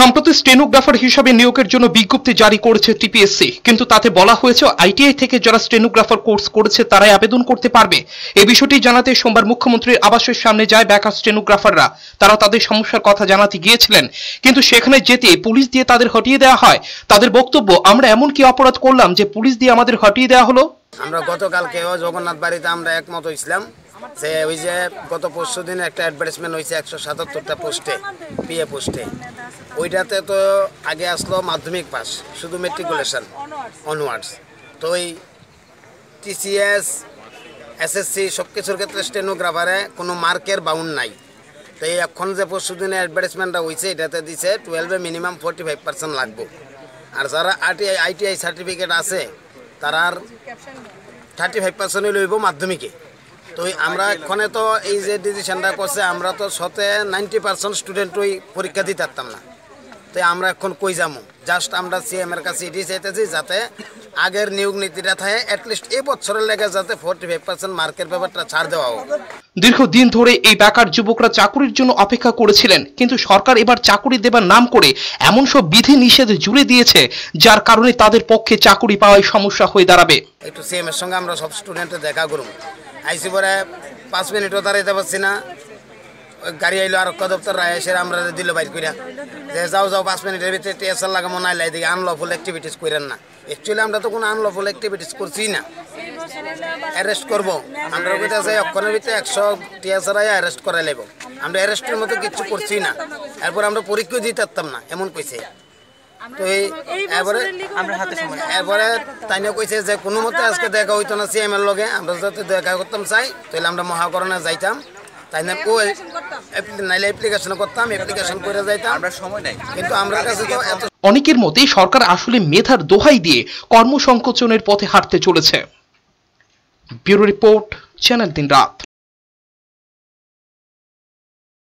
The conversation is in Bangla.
সম্প্রতি স্টেনোগ্রাফার হিসাবে নিয়োগের জন্য বিজ্ঞপ্তি জারি করেছে টিপিএসসি কিন্তু তাতে বলা হয়েছে আইটিআই থেকে যারা স্টেনোগ্রাফার কোর্স করেছে তারাই আবেদন করতে পারবে এই বিষয়টি জানাতে সোমবার মুখ্যমন্ত্রীর আবাসের সামনে যায় ব্যাকার স্টেনোগ্রাফাররা তারা তাদের সমস্যার কথা জানাতে গিয়েছিলেন কিন্তু সেখানে যেতে পুলিশ দিয়ে তাদের হটিয়ে দেওয়া হয় তাদের বক্তব্য আমরা এমন কি অপরাধ করলাম যে পুলিশ দিয়ে আমাদের হটিয়ে দেওয়া হলো আমরা গতকালকে জগন্নাথ বাড়িতে আমরা একমত হয়েছিলাম যে ওই যে গত পরশু দিনে একটা অ্যাডভার্টাইজমেন্ট হয়েছে একশো সাতাত্তরটা পোস্টে পিএ পোস্টে ওইটাতে তো আগে আসলো মাধ্যমিক পাস শুধু মেট্রিকুলেশন অনওয়ার্ডস তো ওই টিসিএস এসএসসি সব কিছুর ক্ষেত্রে স্টেনোগ্রাফারে কোনো মার্কের বাউন্ড নাই তো এই এখন যে দিনে অ্যাডভার্টাইজমেন্টটা হয়েছে এটাতে দিছে টুয়েলভে মিনিমাম ফোর্টি ফাইভ পার্সেন্ট লাগবে আর যারা আরটিআই আইটিআই সার্টিফিকেট আছে আর থার্টি ফাইভ পার্সেন্টই লইব মাধ্যমিকে তো আমরা এক্ষণে তো এই যে ডিসিশনটা করছে আমরা তো সতে নাইনটি পার্সেন্ট স্টুডেন্ট ওই পরীক্ষা দিতে পারতাম না তো আমরা এখন কই যাবো জাস্ট আমরা এর কাছে এটি চাইতেছি যাতে আগের নিয়োগ নীতিটা থাকে অ্যাটলিস্ট এই বছরের লেগে যাতে ফোরটি ফাইভ পার্সেন্ট মার্কের ব্যাপারটা ছাড় দেওয়া হোক দীর্ঘদিন ধরে এই বেকার যুবকরা চাকুরির জন্য অপেক্ষা করেছিলেন কিন্তু সরকার এবার চাকুরি দেবার নাম করে এমন সব বিধি নিষেধ জুড়ে দিয়েছে যার কারণে তাদের পক্ষে চাকুরি পাওয়ায় সমস্যা হয়ে দাঁড়াবে একটু এর সঙ্গে আমরা সব স্টুডেন্টে দেখা করব আইসি পরে পাঁচ মিনিটও দাঁড়াইতে পারছি না গাড়ি আইলো আর দপ্তর রায় এসে আমরা দিল বাইর করিয়া যে যাও যাও পাঁচ মিনিটের ভিতরে টেসার লাগে নাই হয় এদিকে আনলফুল অ্যাক্টিভিটিস করেন না অ্যাকচুয়ালি আমরা তো কোনো আনলফুল অ্যাক্টিভিটিস করছি না অ্যারেস্ট করব আমরা চাই অক্ষণের ভিতরে একশো টেসার আয় অ্যারেস্ট করে লেব আমরা অ্যারেস্টের মতো কিচ্ছু করছি না এরপর আমরা পরীক্ষা দিতে পারতাম না এমন কইছে তো এই এরপরে এরপরে তাই কইছে যে কোনো মতে আজকে দেখা হইতো না সিএমের লগে আমরা যাতে দেখা করতাম চাই তাহলে আমরা মহাকরণে যাইতাম তাই না ও নাইলে অ্যাপ্লিকেশন করতাম অ্যাপ্লিকেশন করে যাইতাম আমরা সময় নাই কিন্তু আমরা কাছে তো এত অনেকের মতে সরকার আসলে মেধার দোহাই দিয়ে কর্মসংকোচনের পথে হাঁটতে চলেছে ব্যুরো রিপোর্ট চ্যানেল দিন রাত